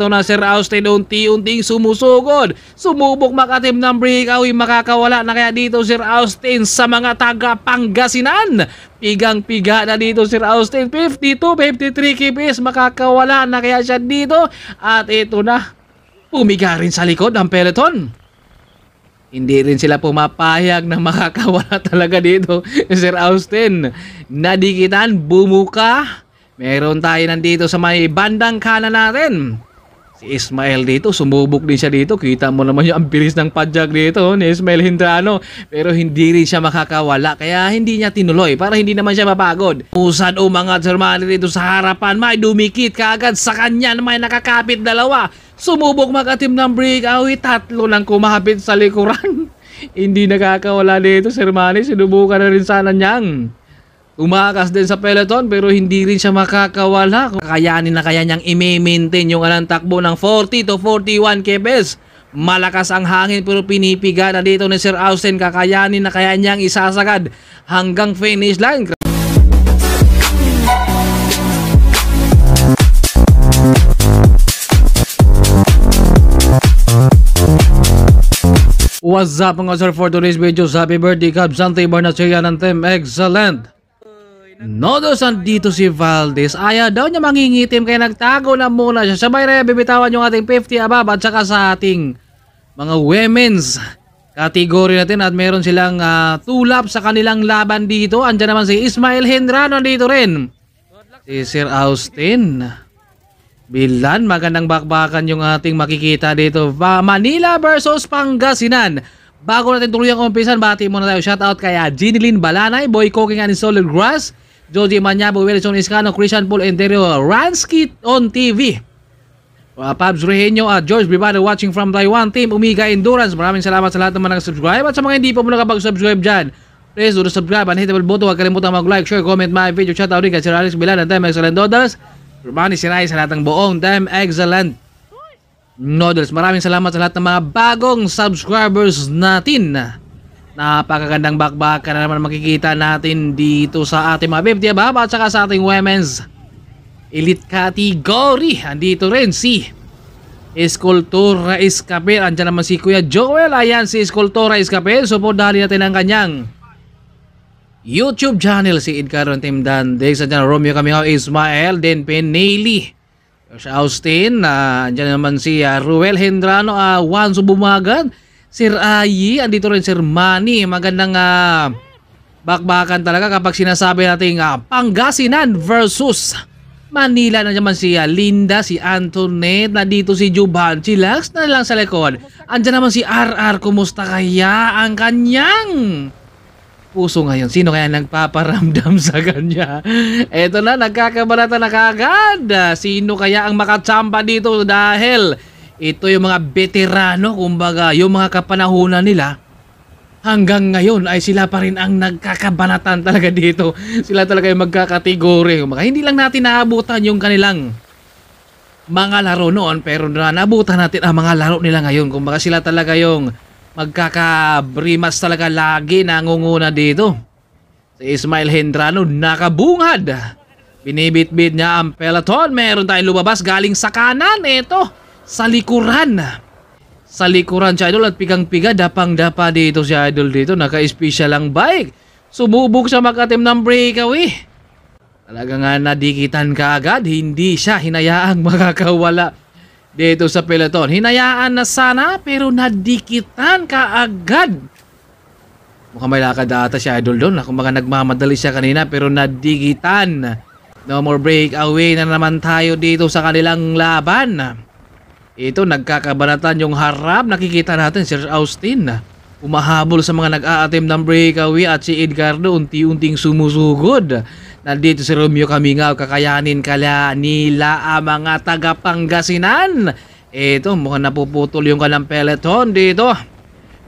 Ito na si Austin unti-unting sumusugod. Sumubok makatim ng breakaway makakawala na kaya dito si Austin sa mga taga Pangasinan. Pigang-piga na dito si Austin. 52-53 kipis makakawala na kaya siya dito. At ito na, pumiga rin sa likod ng peloton hindi rin sila pumapayag na makakawala talaga dito, Sir Austin. Nadikitan, bumuka. Meron tayo nandito sa may bandang kanan natin. Si Ismael dito, sumubok din siya dito. Kita mo naman yung ambilis ng padjak dito ni Ismael Hindrano. Pero hindi rin siya makakawala. Kaya hindi niya tinuloy para hindi naman siya mapagod. Usan umangat si Romano dito sa harapan. May dumikit kaagad sa kanya na may nakakapit dalawa. Sumubok mag-atim ng breakaway. Tatlo lang kumapit sa likuran. hindi nakakawala dito si Romano. Sinubukan na rin sana niyang umakas din sa peloton pero hindi rin siya makakawala. Kakayanin na kaya niyang i-maintain yung anang takbo ng 40 to 41 kbs. Malakas ang hangin pero pinipiga na dito ni Sir Austin. Kakayanin na kaya niyang isasagad hanggang finish line. What's up mga sir for today's video? Happy birthday, Cubs! Antay Barnacian ng Team Excellent! Nodos andito si Valdez. Ayaw daw niya mangingitim kaya nagtago na muna siya. Sabay na bibitawan yung ating 50 above at saka sa ating mga women's category natin at meron silang uh, ah, tulap sa kanilang laban dito. Andiyan naman si Ismail Hendrano dito rin. Si Sir Austin. Bilan, magandang bakbakan yung ating makikita dito. Manila versus Pangasinan. Bago natin tuloy ang umpisan, bati muna tayo. Shoutout kay ah, Ginilyn Balanay, Boy Cooking and Solid Grass, Joji Manyabo, Wilson Iscano, Christian Paul Enterio, Ransky on TV. Uh, Pabs Regenio at uh, George Bivado watching from Taiwan Team Umiga Endurance. Maraming salamat sa lahat ng mga subscribe at sa mga hindi pa muna kapag-subscribe dyan. Please do subscribe and hit the bell button. Huwag kalimutang mag-like, share, comment my video. Shout out rin kay Sir Alex Bilan ng Time Excellent Noodles. Romani Sinay sa lahat ng buong Time Excellent Noodles. Maraming salamat sa lahat ng mga bagong subscribers natin. Napakagandang bakbakan na naman makikita natin dito sa ating mga di ba? at saka sa ating women's elite category. Andito rin si Escultura Escapel. Andiyan naman si Kuya Joel. Ayan si Escultura Escapel. So po dali natin ang kanyang YouTube channel. Si Incaron Team Dandex. Andiyan Romeo Camingao Ismael. Then Penelli. Si Austin. Uh, andiyan naman si uh, Ruel Hendrano. Uh, Juan Subumagan. Juan Sir Ayi, andito rin Sir Manny. Magandang uh, bakbakan talaga kapag sinasabi natin uh, Pangasinan versus Manila na naman si uh, Linda, si Antoinette, nandito si Juban, si Lax na lang sa likod. Andiyan naman si RR, kumusta kaya ang kanyang puso ngayon? Sino kaya nagpaparamdam sa kanya? Eto na, nagkakabalata na kagad. Sino kaya ang makachamba dito dahil ito yung mga veterano, kumbaga yung mga kapanahunan nila, hanggang ngayon ay sila pa rin ang nagkakabanatan talaga dito. Sila talaga yung magkakategory. Kumbaga, hindi lang natin naabutan yung kanilang mga laro noon, pero na naabutan natin ang mga laro nila ngayon. Kumbaga sila talaga yung magkakabrimas talaga lagi nangunguna dito. Si Ismail Hendrano nakabungad. Binibitbit niya ang peloton. Meron tayong lumabas galing sa kanan. Ito sa likuran. Sa likuran si idol at pigang-piga, dapang-dapa dito si idol dito. Naka-special ang bike. Sububog siya makatim ng breakaway. Talaga nga nadikitan ka agad, hindi siya hinayaang makakawala dito sa peloton. Hinayaan na sana pero nadikitan ka agad. Mukhang may lakad ata si Idol doon. Kung mga nagmamadali siya kanina pero nadigitan. No more breakaway na naman tayo dito sa kanilang laban. Ito, nagkakabanatan yung harap. Nakikita natin, Sir Austin. Umahabol sa mga nag-aatim ng breakaway at si Edgardo unti-unting sumusugod. Nandito si Romeo Kamingaw, kakayanin kala nila ang ah, mga taga-Pangasinan. Ito, mukhang napuputol yung kalang peloton dito.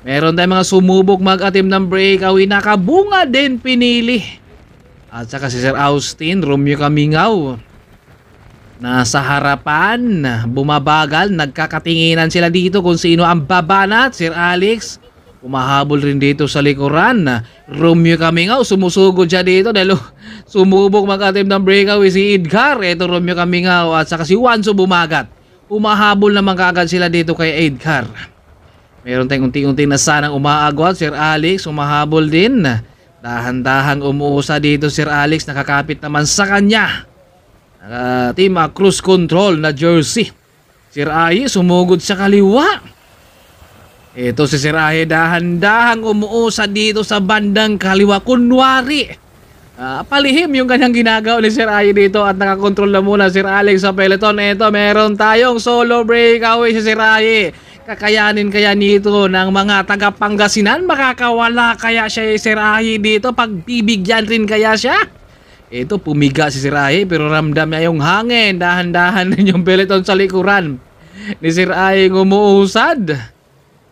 Meron tayong mga sumubok mag-atim ng breakaway. Nakabunga din pinili. At saka si Sir Austin, Romeo Kamingaw. Oh. Nasa harapan, bumabagal, nagkakatinginan sila dito kung sino ang babanat, Sir Alex. Umahabol rin dito sa likuran. Romeo Kamingaw, sumusugod siya dito dahil sumubok mag-attempt ng breakaway si Edgar. Ito Romeo Kamingaw oh, at saka si Wanso bumagat. Umahabol naman kagad sila dito kay Edgar. Meron tayong unti-unti na sanang umaagwat, Sir Alex, umahabol din. Dahan-dahang umuusa dito, Sir Alex, nakakapit naman sa kanya. Ah, team, Nakatima ah, cruise control na jersey. Sir Aye sumugod sa kaliwa. Ito si Sir Aye dahan-dahang umuusa dito sa bandang kaliwa. Kunwari, uh, palihim yung kanyang ginagawa ni Sir Aye dito at nakakontrol na muna Sir Alex sa peloton. Ito meron tayong solo breakaway si Sir Aye. Kakayanin kaya nito ng mga taga Pangasinan? Makakawala kaya siya si eh, Sir Aye dito? Pagbibigyan rin kaya siya? Ito, pumiga si Sir pero ramdam niya yung hangin. Dahan-dahan din yung peleton sa likuran ni Sir Aye umuusad.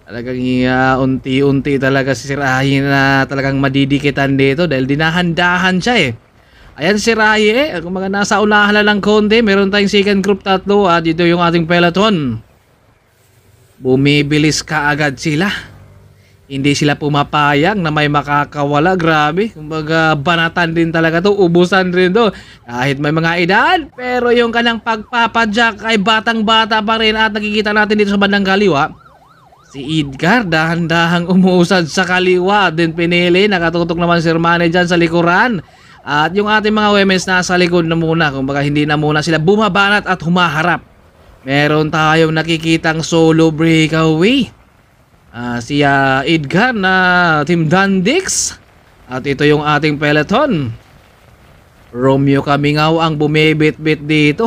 Talagang uh, unti-unti talaga si Sir na talagang madidikitan dito dahil dinahan-dahan siya eh. Ayan si Raye, eh. Ah, kung mga nasa unahan na lang konti, meron tayong second group tatlo at ah, dito yung ating peloton. Bumibilis ka agad sila hindi sila pumapayag na may makakawala. Grabe, kumbaga banatan din talaga to, ubusan rin to. Kahit may mga edad, pero yung kanang pagpapadyak ay batang-bata pa rin at nakikita natin dito sa bandang kaliwa. Si Edgar dahan-dahang umuusad sa kaliwa din pinili, nakatutok naman si Hermane dyan sa likuran. At yung ating mga women's nasa likod na muna, kumbaga hindi na muna sila bumabanat at humaharap. Meron tayong nakikitang solo breakaway uh, ah, si uh, Edgar na uh, Team Dandix at ito yung ating peloton Romeo Kamingaw ang bumibit-bit dito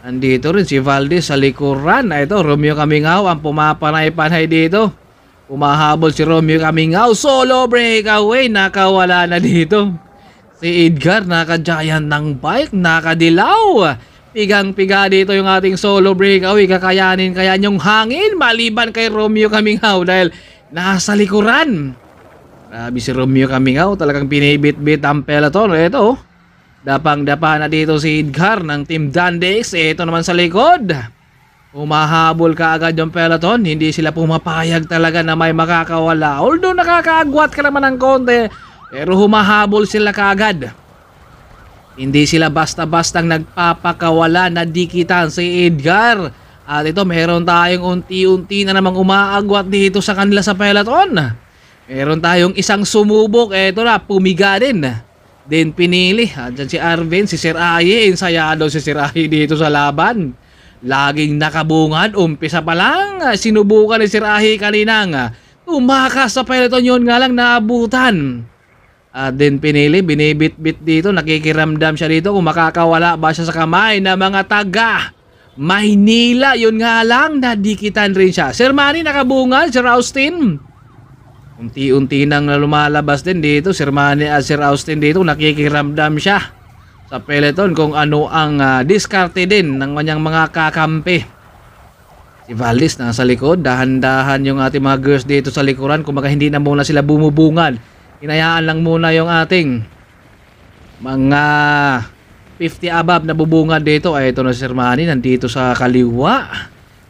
andito rin si Valdez sa likuran ah, ito Romeo Kamingaw ang pumapanay-panay dito umahabol si Romeo Kamingaw solo breakaway nakawala na dito si Edgar naka giant ng bike nakadilaw dilaw Pigang-piga dito yung ating solo breakaway. Kakayanin kaya yung hangin maliban kay Romeo Kamingaw dahil nasa likuran. Grabe si Romeo Kamingaw. Talagang pinibit-bit ang peloton. Ito, oh. dapang-dapahan na dito si Edgar ng Team Dandex. Ito naman sa likod. Umahabol ka agad yung peloton. Hindi sila pumapayag talaga na may makakawala. Although nakakaagwat ka naman ng konti, pero humahabol sila kaagad. Hindi sila basta-bastang nagpapakawala na dikitan si Edgar. At ito, meron tayong unti-unti na namang umaagwat dito sa kanila sa peloton. Meron tayong isang sumubok. Ito na, pumiga din. Then pinili. Andiyan si Arvin, si Sir Aye. Insayado si Sir Aye dito sa laban. Laging nakabungad. Umpisa pa lang. Sinubukan ni Sir Aye kaninang. Tumakas sa peloton yun nga lang naabutan uh, din pinili, binibitbit dito, nakikiramdam siya dito kung makakawala ba siya sa kamay na mga taga Maynila. Yun nga lang, nadikitan rin siya. Sir Manny, nakabungal, Sir Austin. Unti-unti nang lumalabas din dito, Sir Manny at Sir Austin dito, nakikiramdam siya sa peloton kung ano ang uh, diskarte din ng kanyang mga kakampi. Si Valdez nasa likod, dahan-dahan yung ating mga girls dito sa likuran kung hindi na muna sila bumubungad Inayaan lang muna yung ating mga 50 above na bubunga dito. Ay, ito na Sir Manny, nandito sa kaliwa.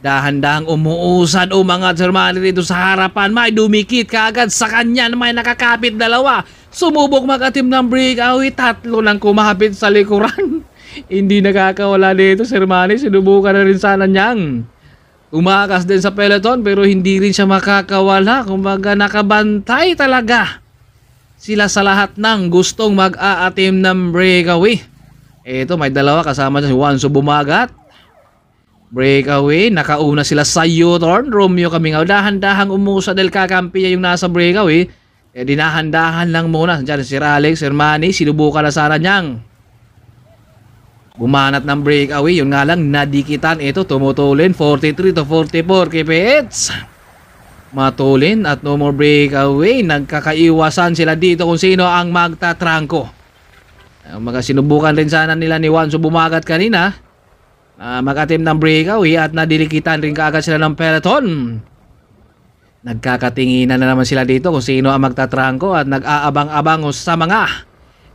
Dahan-dahang umuusad o mga Sir Manny dito sa harapan. May dumikit kaagad sa kanya na may nakakapit dalawa. Sumubok magatim ng breakaway. Tatlo lang kumapit sa likuran. Hindi nakakawala dito Sir Manny. Sinubukan na rin sana niyang umakas din sa peloton pero hindi rin siya makakawala. Kumbaga nakabantay talaga sila sa lahat ng gustong mag-aatim ng breakaway. Ito, may dalawa kasama dyan si Wanso Bumagat. Breakaway, nakauna sila sa U-turn. Romeo kami nga. Dahan-dahang umusa dahil kakampi niya yung nasa breakaway. E dinahan-dahan lang muna. Diyan si Alex, Hermani, sinubukan na sana niyang Bumanat ng breakaway. Yun nga lang, nadikitan. Ito, tumutulin. 43 to 44 kay Pets matulin at no more breakaway. Nagkakaiwasan sila dito kung sino ang magtatrangko. Mga sinubukan rin sana nila ni Juan so bumagat kanina na uh, makatim ng breakaway at nadilikitan rin kaagad sila ng peloton. Nagkakatinginan na naman sila dito kung sino ang magtatrangko at nag-aabang-abang sa mga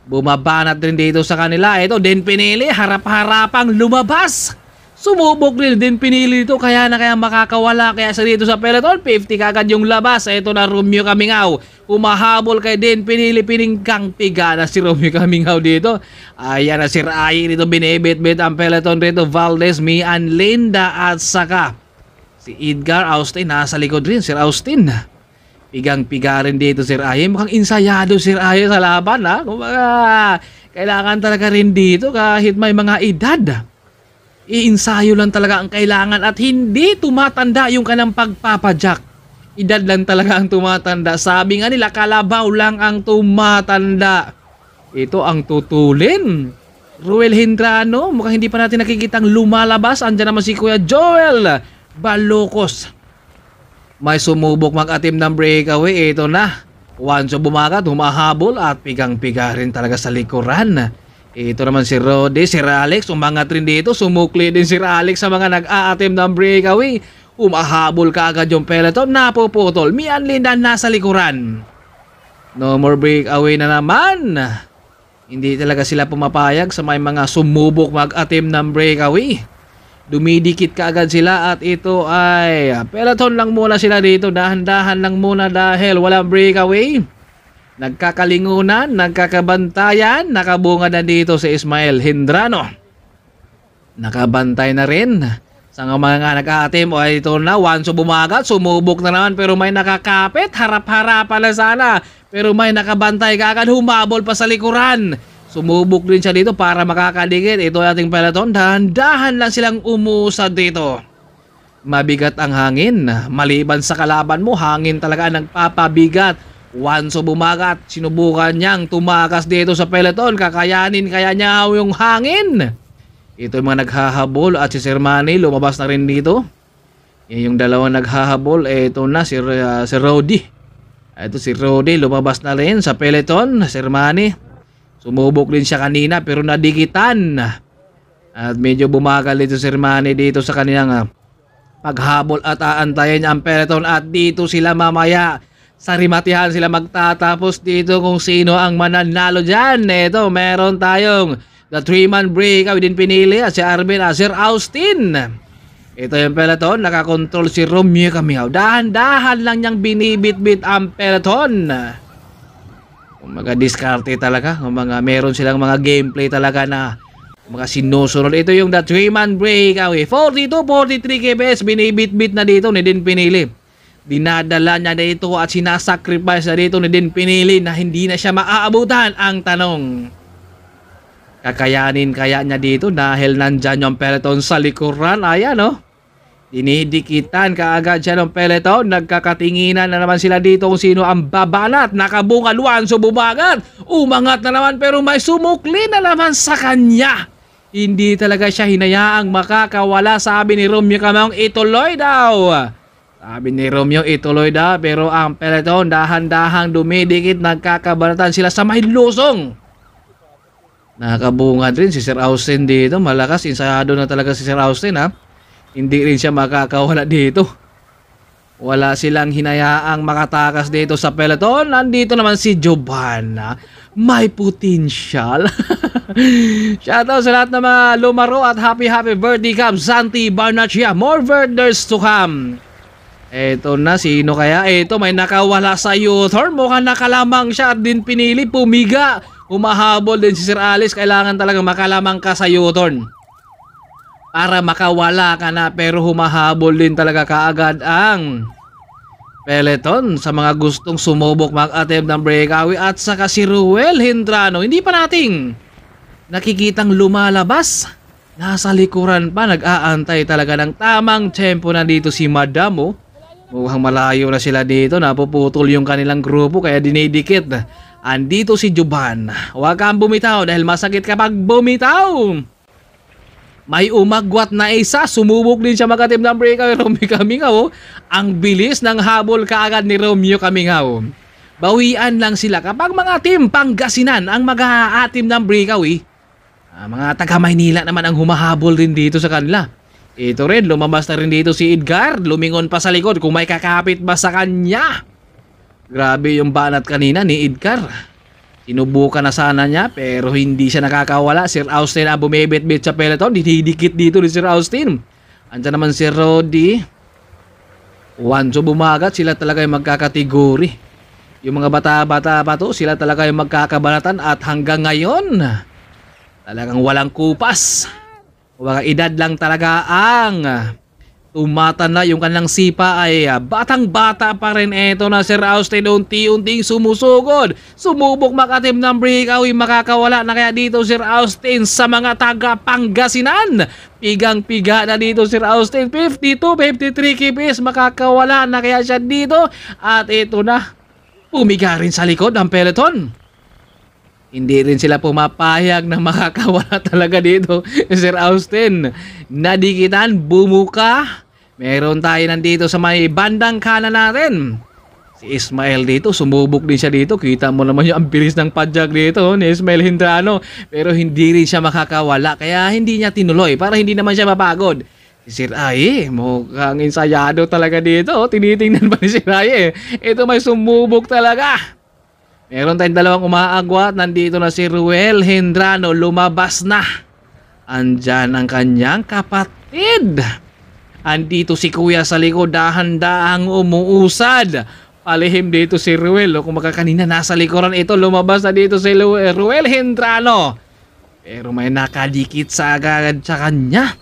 bumabanat rin dito sa kanila. Ito, din pinili, harap-harapang lumabas Sumubok rin din pinili ito kaya na kaya makakawala kaya sa dito sa peloton 50 kagad yung labas. Ito na Romeo Kamingaw. Umahabol kay din pinili piningkang tiga na si Romeo Kamingaw dito. Ayan na si Rai dito binibit-bit ang peloton rito Valdez, Mian, Linda at saka si Edgar Austin nasa likod rin si Austin. Pigang-piga rin dito si Rai. Mukhang insayado si Rai sa laban ha. Kumbaga, kailangan talaga rin dito kahit may mga edad. Iinsayo lang talaga ang kailangan at hindi tumatanda yung kanang pagpapajak. Edad lang talaga ang tumatanda. Sabi nga nila, kalabaw lang ang tumatanda. Ito ang tutulin. Ruel Hindrano, mukhang hindi pa natin nakikitang lumalabas. Andiyan naman si Kuya Joel Balocos. May sumubok mag-atim ng breakaway. Ito na. Juancho bumagat, humahabol at pigang-piga rin talaga sa likuran. Ito naman si Rodi, si Alex, umangat rin dito. Sumukli din si Alex sa mga nag a ng breakaway. Umahabol ka agad yung peloton, napuputol. Mian Lindan nasa likuran. No more breakaway na naman. Hindi talaga sila pumapayag sa may mga sumubok mag-attempt ng breakaway. Dumidikit ka agad sila at ito ay peloton lang muna sila dito. Dahan-dahan lang muna dahil walang breakaway nagkakalingunan, nagkakabantayan, nakabunga na dito si Ismael Hindrano. Nakabantay na rin sa mga nag-atim o ito na once bumagat sumubok na naman pero may nakakapit harap-harapan pala sana pero may nakabantay kagad humabol pa sa likuran sumubok din siya dito para makakaligid ito ating peloton dahan-dahan lang silang umusad dito mabigat ang hangin maliban sa kalaban mo hangin talaga ang nagpapabigat Once bumagat, sinubukan niyang tumakas dito sa peloton. Kakayanin kaya niya yung hangin. Ito yung mga naghahabol at si Sir Manny lumabas na rin dito. Yung dalawa naghahabol, ito na si, uh, si Rody. Ito si Rody lumabas na rin sa peloton, Sir Manny. Sumubok din siya kanina pero nadikitan. At medyo bumagal dito si Sir Manny dito sa kanilang uh, paghabol at aantayin ang peloton at dito sila mamaya sa rimatihan sila magtatapos dito kung sino ang mananalo dyan. Ito, meron tayong the three-man breakout din pinili at ah, si Arvin at ah, Sir Austin. Ito yung peloton, nakakontrol si Romeo Camiao. Dahan-dahan lang niyang binibit-bit ang peloton. Mga diskarte talaga, mga meron silang mga gameplay talaga na mga sinusunod. Ito yung the three-man breakout. 42-43 eh, KPS, binibit-bit na dito, ni din pinili. Dinadala niya dito at sinasacrifice na dito ni Din Pinili na hindi na siya maaabutan ang tanong. Kakayanin kaya niya dito dahil nandyan yung peloton sa likuran. Ayan o. Oh. Dinidikitan kaagad siya ng peloton. Nagkakatinginan na naman sila dito kung sino ang babanat Nakabungal Juanzo bumagat. Umangat na naman pero may sumukli na naman sa kanya. Hindi talaga siya hinayaang makakawala sabi ni Romeo Camong ituloy daw. Sabi ni Romeo, ituloy na pero ang peleton dahan-dahang dumidikit nagkakabanatan sila sa may lusong. Nakabungad rin si Sir Austin dito. Malakas, insayado na talaga si Sir Austin ha. Hindi rin siya makakawala dito. Wala silang hinayaang makatakas dito sa peloton. Nandito naman si Giovanna. May potential. Shoutout sa lahat ng mga lumaro at happy happy birthday Cubs. Santi Barnachia. More birthdays to come. Eto na, sino kaya? Eto, may nakawala sa Yothor. Mukhang nakalamang siya at din pinili. Pumiga. Humahabol din si Sir Alice. Kailangan talaga makalamang ka sa Yothor. Para makawala ka na pero humahabol din talaga kaagad ang Peloton sa mga gustong sumubok mag-attempt ng breakaway at saka si Ruel Hindrano. Hindi pa nating nakikitang lumalabas. Nasa likuran pa nag-aantay talaga ng tamang tempo na dito si Madamo. Oh. Mukhang malayo na sila dito, napuputol yung kanilang grupo kaya dinidikit. Andito si Juban. Huwag kang bumitaw dahil masakit kapag bumitaw. May umagwat na isa, sumubok din siya makatim ng breakout Romeo Kamingaw. Oh. Ang bilis ng habol kaagad ni Romeo Kamingaw. Bawian lang sila kapag mga team Pangasinan ang mag-aatim ng breakaway. Eh. Ah, mga taga Maynila naman ang humahabol din dito sa kanila. Ito rin, lumabas na rin dito si Edgar. Lumingon pa sa likod kung may kakapit ba sa kanya. Grabe yung banat kanina ni Edgar. Sinubukan na sana niya pero hindi siya nakakawala. Sir Austin ang ah, bumibit-bit sa peloton. Didikit dito ni Sir Austin. Andiyan naman si Roddy. Juanjo bumagat, sila talaga yung magkakategori. Yung mga bata-bata pa to, sila talaga yung magkakabalatan at hanggang ngayon, talagang walang kupas. Mga edad lang talaga ang tumatan na yung kanilang sipa ay uh, ah, batang-bata pa rin. Eto na Sir Austin unti-unting sumusugod. Sumubok makatim ng breakaw ay makakawala na kaya dito si Austin sa mga taga Pangasinan. Pigang-piga na dito si Austin. 52-53 kipis makakawala na kaya siya dito. At ito na, pumiga rin sa likod ng peloton. Hindi rin sila pumapayag na makakawala talaga dito, Sir Austin. Nadikitan, bumuka. Meron tayo nandito sa may bandang kanan natin. Si Ismael dito, sumubok din siya dito. Kita mo naman yung ambilis ng padjak dito oh, ni Ismael Hindrano. Pero hindi rin siya makakawala, kaya hindi niya tinuloy para hindi naman siya mapagod. Si Sir Aye, mukhang insayado talaga dito. Oh, tinitingnan pa ni Sir Aye. Ito may sumubok talaga. Meron tayong dalawang umaagwat. Nandito na si Ruel Hendrano. Lumabas na. Andyan ang kanyang kapatid. Andito si kuya sa likod. Dahan-dahang umuusad. Palihim dito si Ruel. Kung makakanina nasa likuran ito. Lumabas na dito si eh, Ruel Hendrano. Pero may nakadikit sa agad sa kanya.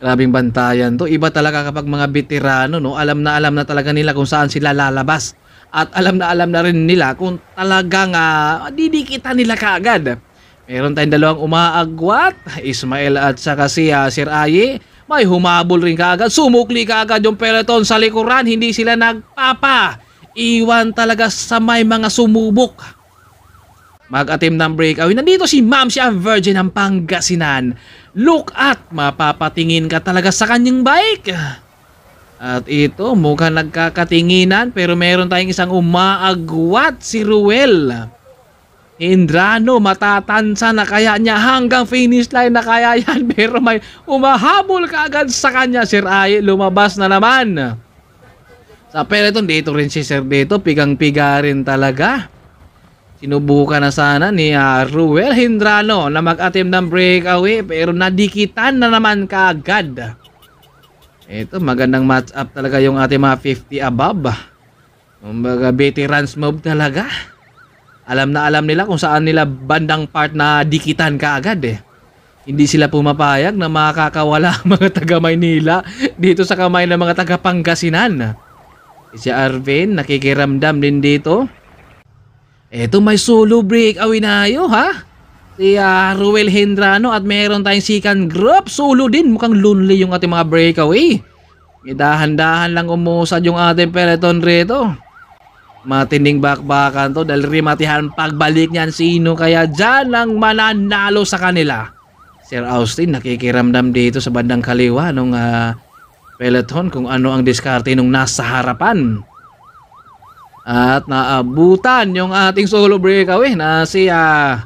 Grabing bantayan to. Iba talaga kapag mga veterano, no? Alam na alam na talaga nila kung saan sila lalabas at alam na alam na rin nila kung talagang uh, didikita nila kaagad. Meron tayong dalawang umaagwat, Ismael at saka si uh, Sir Aye. May humabol rin kaagad, sumukli kaagad yung peloton sa likuran, hindi sila nagpapa. Iwan talaga sa may mga sumubok. mag atim ng breakaway. Nandito si Ma'am, siya virgin ng Pangasinan. Look at, mapapatingin ka talaga sa kanyang bike. At ito, mukhang nagkakatinginan pero meron tayong isang umaagwat si Ruel. Indrano, matatansa na kaya niya hanggang finish line na kaya yan pero may umahabol kaagad sa kanya. Sir Aye, lumabas na naman. Sa peloton, dito rin si Sir Dito, pigang-piga rin talaga. Sinubukan na sana ni uh, Ruel Hindrano na mag-attempt ng breakaway pero nadikitan na naman kaagad. Ito, magandang match up talaga yung ating mga 50 above. Mga veterans move talaga. Alam na alam nila kung saan nila bandang part na dikitan kaagad eh. Hindi sila pumapayag na makakawala ang mga taga Maynila dito sa kamay ng mga taga Pangasinan. Eh, si Arvin, nakikiramdam din dito. Eto may solo break awinayo ha? si uh, Ruel Hendrano at meron tayong second group. Solo din. Mukhang lonely yung ating mga breakaway. May dahan-dahan lang umusad yung ating peloton rito. Matinding bakbakan to dahil rimatihan pagbalik niyan sino kaya dyan ang mananalo sa kanila. Sir Austin nakikiramdam dito sa bandang kaliwa nung uh, peloton kung ano ang diskarte nung nasa harapan. At naabutan yung ating solo breakaway na si uh,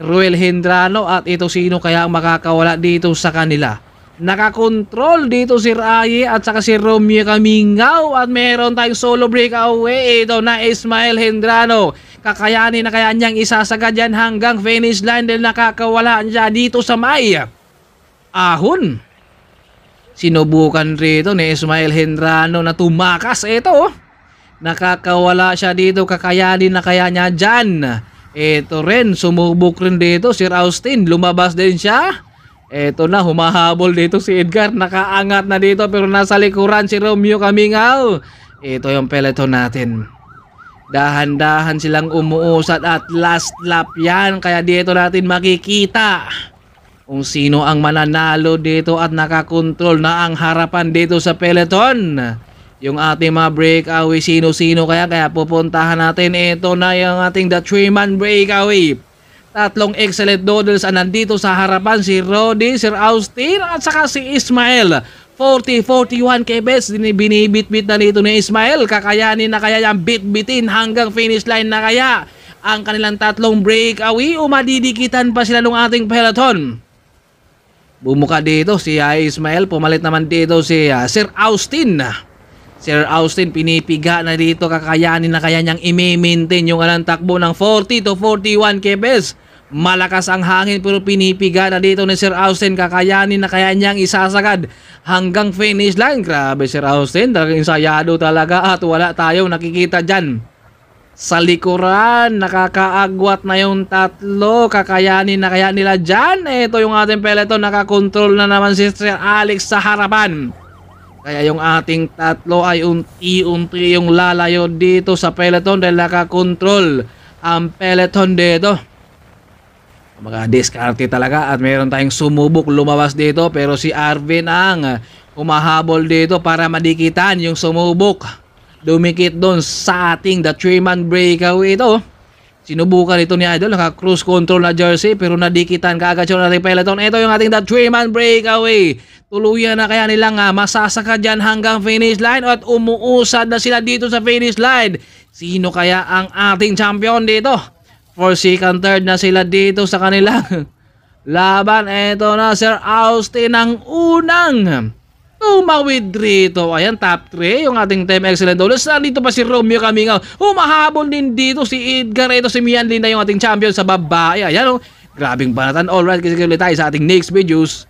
Ruel Hendrano at ito sino kaya ang makakawala dito sa kanila. Nakakontrol dito si Raye at saka si Romeo Kamingaw at meron tayong solo breakaway. Ito na Ismael Hendrano. Kakayanin na kaya niyang isasaga dyan hanggang finish line dahil nakakawala siya dito sa may ahon. Sinubukan rito ni Ismael Hendrano na tumakas. Ito, oh. nakakawala siya dito. Kakayanin na kaya niya dyan ito rin, sumubok rin dito Sir Austin. Lumabas din siya. Ito na, humahabol dito si Edgar. Nakaangat na dito pero nasa likuran si Romeo Kamingaw. Ito yung peloton natin. Dahan-dahan silang umuusad at last lap yan. Kaya dito natin makikita kung sino ang mananalo dito at nakakontrol na ang harapan dito sa peloton yung ating mga breakaway sino-sino kaya kaya pupuntahan natin ito na yung ating the three man breakaway tatlong excellent noodles ang nandito sa harapan si Roddy, Sir Austin at saka si Ismael 40-41 kay Bets binibitbit na dito ni Ismael kakayanin na kaya yung bitbitin hanggang finish line na kaya ang kanilang tatlong breakaway o madidikitan pa sila ng ating peloton Bumuka dito si ah, Ismael, pumalit naman dito si ah, Sir Austin. Sir Austin, pinipiga na dito kakayanin na kaya niyang i-maintain yung anang takbo ng 40 to 41 kpes. Malakas ang hangin pero pinipiga na dito ni Sir Austin kakayanin na kaya niyang isasagad hanggang finish line. Grabe Sir Austin, talagang insayado talaga at wala tayong nakikita dyan. Sa likuran, nakakaagwat na yung tatlo. Kakayanin na kaya nila dyan. Ito yung ating peloton, nakakontrol na naman si Sir Alex sa harapan. Kaya yung ating tatlo ay unti-unti yung lalayo dito sa peloton dahil nakakontrol ang peloton dito. Mga diskarte talaga at meron tayong sumubok lumabas dito pero si Arvin ang umahabol dito para madikitan yung sumubok. Dumikit doon sa ating the three-man breakaway ito. Sinubukan ito ni Idol, naka-cruise control na jersey pero nadikitan kaagad siya ng Repelaton. Ito yung ating the 3-man breakaway. Tuluyan na kaya nilang masasaka dyan hanggang finish line at umuusad na sila dito sa finish line. Sino kaya ang ating champion dito? For second third na sila dito sa kanilang laban. Ito na Sir Austin ang unang Tumawid rito. Ayan, top 3. Yung ating team excellent dollars. Nandito pa si Romeo Kamingaw. Humahabol din dito si Edgar. Ito si Mian Lina yung ating champion sa babae. Ayan, oh. Grabing banatan. Alright, kasi ulit tayo sa ating next videos.